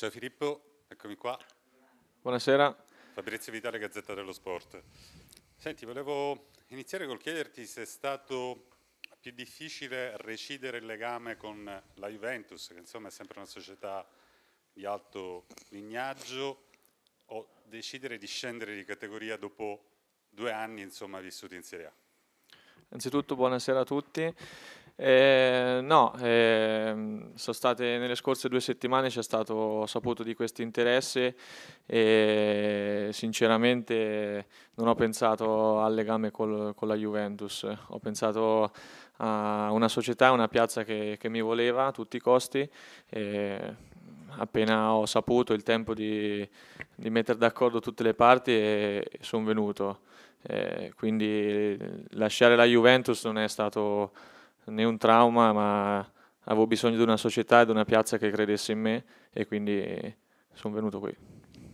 Ciao Filippo, eccomi qua. Buonasera. Fabrizio Vitale, Gazzetta dello Sport. Senti, volevo iniziare col chiederti se è stato più difficile recidere il legame con la Juventus, che insomma è sempre una società di alto lignaggio, o decidere di scendere di categoria dopo due anni insomma, vissuti in Serie A? Innanzitutto buonasera a tutti. Eh, no, eh, sono state nelle scorse due settimane c'è stato, ho saputo di questo interesse e sinceramente non ho pensato al legame col, con la Juventus, ho pensato a una società, una piazza che, che mi voleva a tutti i costi. E, appena ho saputo il tempo di, di mettere d'accordo tutte le parti e, e sono venuto. Eh, quindi lasciare la Juventus non è stato né un trauma, ma avevo bisogno di una società e di una piazza che credesse in me e quindi sono venuto qui.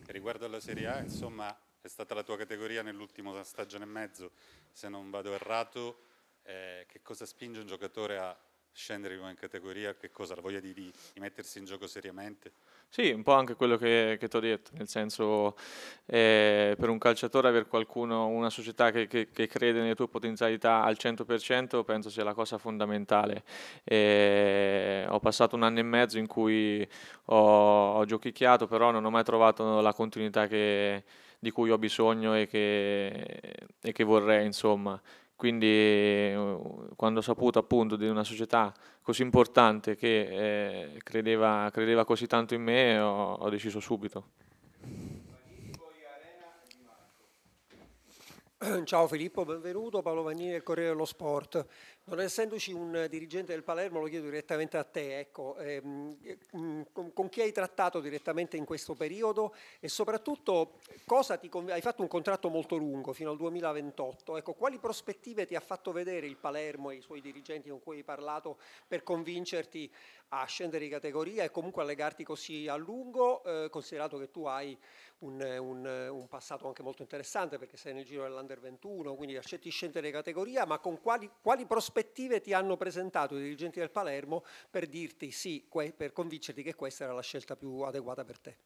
Riguardo alla Serie A, insomma, è stata la tua categoria nell'ultima stagione e mezzo, se non vado errato, eh, che cosa spinge un giocatore a scendere in categoria, che cosa? La voglia di, di, di mettersi in gioco seriamente? Sì, un po' anche quello che, che ti ho detto, nel senso eh, per un calciatore avere qualcuno, una società che, che, che, crede nelle tue potenzialità al 100% penso sia la cosa fondamentale. Eh, ho passato un anno e mezzo in cui ho, ho giochicchiato, però non ho mai trovato la continuità di cui ho bisogno e che e vorrei, insomma quindi eh, quando ho saputo appunto di una società così importante che eh, credeva, credeva, così tanto in me, ho, ho deciso subito. Ciao Filippo, benvenuto. Paolo Vagnini del Corriere dello Sport. Non essendoci un dirigente del Palermo, lo chiedo direttamente a te. Ecco, ehm, mm, con chi hai trattato direttamente in questo periodo e soprattutto cosa ti, hai fatto un contratto molto lungo, fino al 2028. Ecco, quali prospettive ti ha fatto vedere il Palermo e i suoi dirigenti con cui hai parlato per convincerti a scendere di categoria e comunque a legarti così a lungo, eh, considerato che tu hai un, un, un, passato anche molto interessante perché sei nel giro dell'Under 21, quindi accettiscente di categoria, ma con quali, quali, prospettive ti hanno presentato i dirigenti del Palermo per dirti sì, que- per convincerti che questa era la scelta più adeguata per te?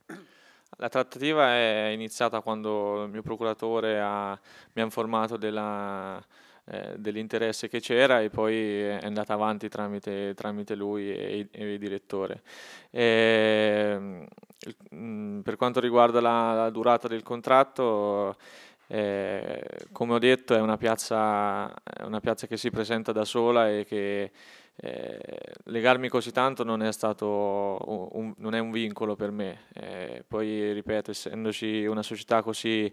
La trattativa è iniziata quando il mio procuratore ha, mi ha informato della eh, dell'interesse che c'era e poi è andata avanti tramite, tramite lui e, e, il direttore. E, ehm, per quanto riguarda la, la durata del contratto, eh, come ho detto è una piazza, è una piazza che si presenta da sola e che eh, legarmi così tanto non è stato un, non è un vincolo per me. Eh, poi, ripeto, essendoci una società così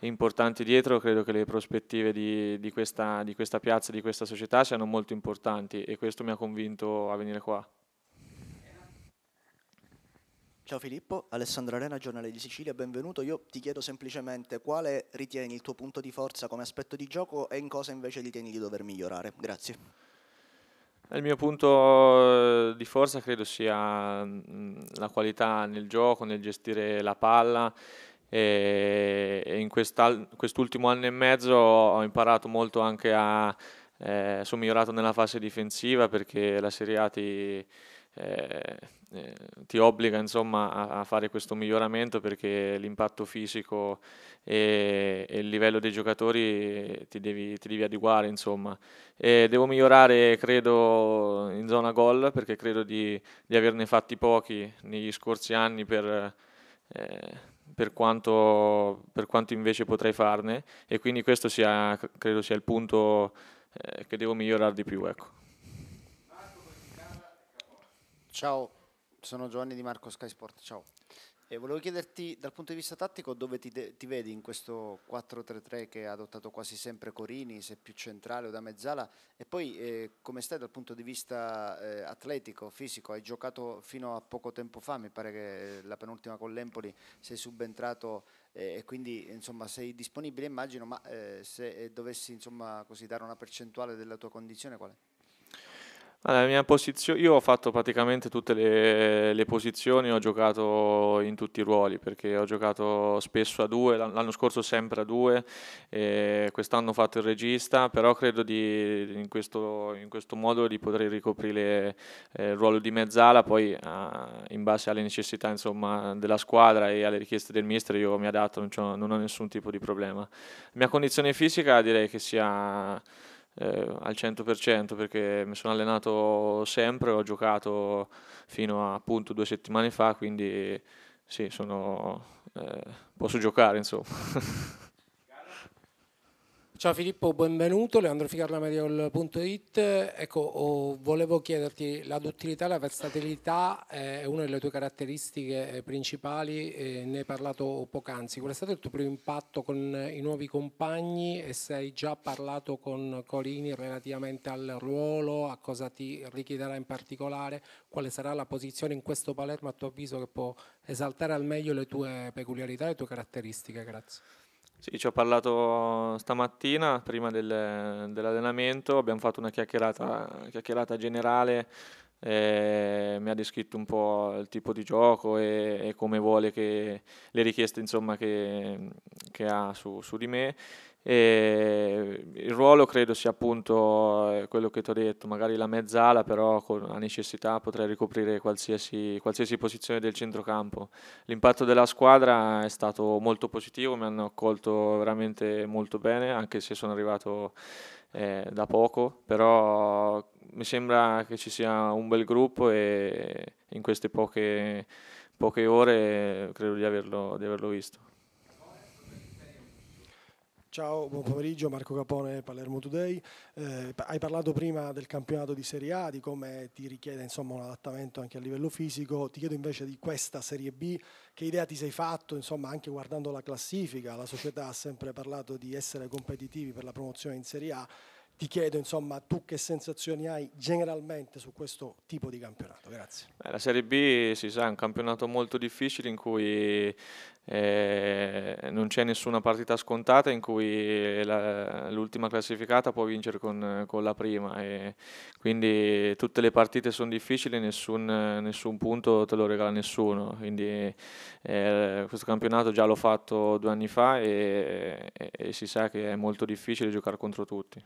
importante dietro, credo che le prospettive di, di, questa, di questa piazza, di questa società siano molto importanti e questo mi ha convinto a venire qua. Ciao Filippo, Alessandro Arena, giornale di Sicilia, benvenuto. Io ti chiedo semplicemente quale ritieni il tuo punto di forza come aspetto di gioco e in cosa invece ritieni di dover migliorare. Grazie. Il mio punto eh, di forza credo sia la qualità nel gioco, nel gestire la palla e in quest'ultimo anno e mezzo ho imparato molto anche a... Eh, sono migliorato nella fase difensiva perché la Serie A ti eh, eh, ti obbliga insomma, a, a, fare questo miglioramento perché l'impatto fisico e, e, il livello dei giocatori ti devi, ti devi adeguare. devo migliorare, credo, in zona gol perché credo di, di averne fatti pochi negli scorsi anni per, eh, per, quanto, per, quanto, invece potrei farne e quindi questo sia, credo sia il punto eh, che devo migliorare di più. Ecco. Ciao, sono Giovanni Di Marco Sky Sport, ciao. E volevo chiederti dal punto di vista tattico dove ti, de- ti vedi in questo 4-3-3 che ha adottato quasi sempre Corini, se più centrale o da mezzala, e poi eh, come stai dal punto di vista eh, atletico, fisico? Hai giocato fino a poco tempo fa, mi pare che la penultima con l'Empoli sei subentrato eh, e quindi insomma, sei disponibile immagino, ma eh, se eh, dovessi insomma, così, dare una percentuale della tua condizione qual è? Allora, mia posizio- io ho fatto praticamente tutte le, le, posizioni, ho giocato in tutti i ruoli perché ho giocato spesso a due, l'anno scorso sempre a due, quest'anno ho fatto il regista, però credo di, in, questo, in questo modo di poter ricoprire eh, il ruolo di mezzala, poi ah, in base alle necessità insomma, della squadra e alle richieste del mister io mi adatto, non, non ho nessun tipo di problema. La mia condizione fisica direi che sia eh, al 100% perché mi sono allenato sempre, ho giocato fino a appunto due settimane fa, quindi sì, sono, eh, posso giocare insomma. Ciao Filippo, benvenuto, Leandro leandroficarlamediol.it. Ecco, oh, volevo chiederti, la duttilità, la versatilità eh, è una delle tue caratteristiche eh, principali, eh, ne hai parlato poc'anzi. Qual è stato il tuo primo impatto con i nuovi compagni e se hai già parlato con Corini relativamente al ruolo, a cosa ti richiederà in particolare, quale sarà la posizione in questo Palermo a tuo avviso che può esaltare al meglio le tue peculiarità, e le tue caratteristiche? Grazie. Sì, ci ho parlato stamattina prima del, dell'allenamento, abbiamo fatto una chiacchierata, chiacchierata generale, eh, mi ha descritto un po' il tipo di gioco e, e come vuole che le richieste insomma, che, che ha su, su di me e il ruolo credo sia appunto eh, quello che ti ho detto, magari la mezzala, però con, la necessità potrei ricoprire qualsiasi, qualsiasi, posizione del centrocampo. L'impatto della squadra è stato molto positivo, mi hanno accolto veramente molto bene, anche se sono arrivato eh, da poco, però mi sembra che ci sia un bel gruppo e in queste poche, poche ore credo di averlo, di averlo visto. Ciao, buon pomeriggio, Marco Capone, Palermo Today. Eh, hai parlato prima del campionato di Serie A, di come ti richiede insomma, un adattamento anche a livello fisico. Ti chiedo invece di questa Serie B, che idea ti sei fatto, insomma, anche guardando la classifica? La società ha sempre parlato di essere competitivi per la promozione in Serie A ti chiedo insomma tu che sensazioni hai generalmente su questo tipo di campionato grazie Beh, la Serie B si sa è un campionato molto difficile in cui eh, non c'è nessuna partita scontata in cui l'ultima classificata può vincere con, con la prima quindi tutte le partite sono difficili nessun, nessun, punto te lo regala nessuno quindi eh, questo campionato già l'ho fatto due anni fa e, e, e si sa che è molto difficile giocare contro tutti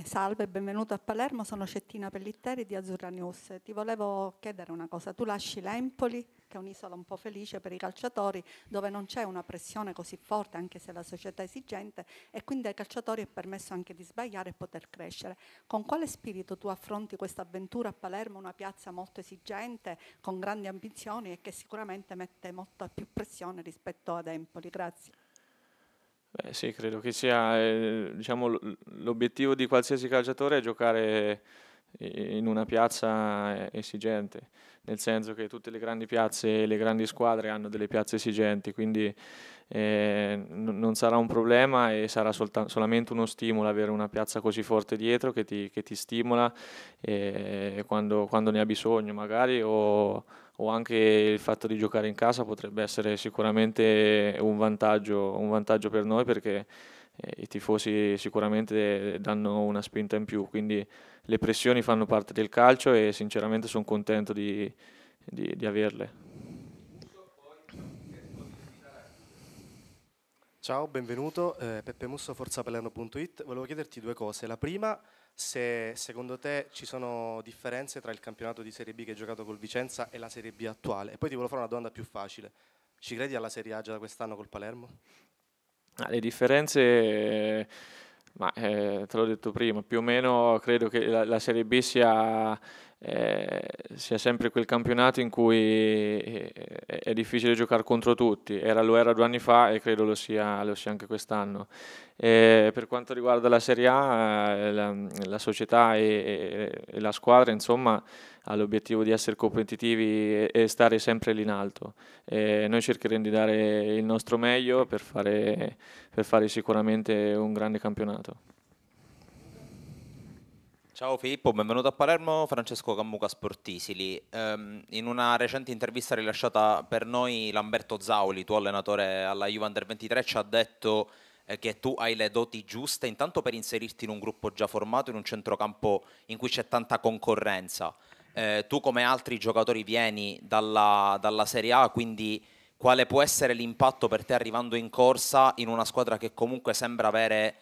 eh, salve, benvenuto a Palermo, sono Cettina Pellitteri di Azzurra News. Ti volevo chiedere una cosa, tu lasci l'Empoli, che è un'isola un po' felice per i calciatori, dove non c'è una pressione così forte, anche se la società è esigente, e quindi ai calciatori è permesso anche di sbagliare e poter crescere. Con quale spirito tu affronti questa avventura a Palermo, una piazza molto esigente, con grandi ambizioni e che sicuramente mette molto più pressione rispetto ad Empoli? Grazie. Beh, sì, credo che sia eh, diciamo, l'obiettivo di qualsiasi calciatore è giocare eh, in una piazza eh, esigente nel senso che tutte le grandi piazze e le grandi squadre hanno delle piazze esigenti, quindi eh, n- non sarà un problema e sarà solta- solamente uno stimolo avere una piazza così forte dietro che ti, che ti stimola eh, quando, quando, ne ha bisogno magari o, o, anche il fatto di giocare in casa potrebbe essere sicuramente un vantaggio, un vantaggio per noi perché eh, i tifosi sicuramente danno una spinta in più. Quindi, le pressioni fanno parte del calcio e sinceramente sono contento di, di, di averle. Ciao, benvenuto. Eh, Peppe Musso, forzapellano.it. Volevo chiederti due cose. La prima, se secondo te ci sono differenze tra il campionato di Serie B che hai giocato col Vicenza e la Serie B attuale. E poi ti volevo fare una domanda più facile. Ci credi alla Serie A già da quest'anno col Palermo? Ah, le differenze... Eh ma eh, te l'ho detto prima, più o meno credo che la, la Serie B sia eh, sia sempre quel campionato in cui eh, è difficile giocare contro tutti, era, lo era due anni fa e credo lo sia, lo sia anche quest'anno. Eh, per quanto riguarda la Serie A, eh, la, la società e, e, e, la squadra insomma, ha l'obiettivo di essere competitivi e, e stare sempre lì in alto. Eh, noi cercheremo di dare il nostro meglio per fare, per fare sicuramente un grande campionato. Ciao Filippo, benvenuto a Palermo, Francesco Cammuca Sportisili. Um, in una recente intervista rilasciata per noi Lamberto Zauli, tuo allenatore alla Juventus 23, ci ha detto eh, che tu hai le doti giuste intanto per inserirti in un gruppo già formato, in un centrocampo in cui c'è tanta concorrenza. Eh, tu come altri giocatori vieni dalla, dalla Serie A, quindi quale può essere l'impatto per te arrivando in corsa in una squadra che comunque sembra avere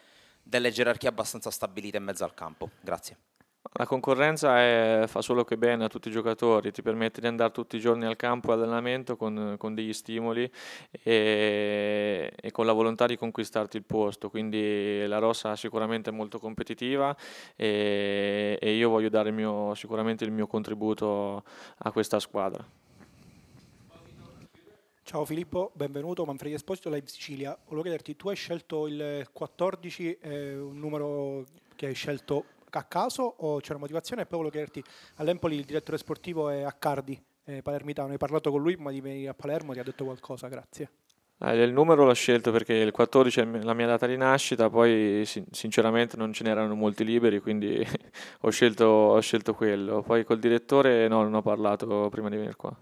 delle gerarchie abbastanza stabilite in mezzo al campo. Grazie. La concorrenza è, fa solo che bene a tutti i giocatori, ti permette di andare tutti i giorni al campo e allenamento con, con degli stimoli e, e, con la volontà di conquistarti il posto. Quindi la rossa sicuramente è molto competitiva e, e io voglio dare il mio, sicuramente il mio contributo a questa squadra. Ciao Filippo, benvenuto. Manfredi Esposito, Live Sicilia. Volevo chiederti, tu hai scelto il 14, eh, un numero che hai scelto a caso o c'è una motivazione? E poi volevo chiederti, all'Empoli il direttore sportivo è Accardi, eh, palermitano. Hai parlato con lui ma di venire a Palermo, ti ha detto qualcosa, grazie. Ah, il numero l'ho scelto perché il 14 è la mia data di nascita, poi sinceramente non ce n'erano molti liberi, quindi ho, scelto, ho scelto quello. Poi col direttore no, non ho parlato prima di venire qua.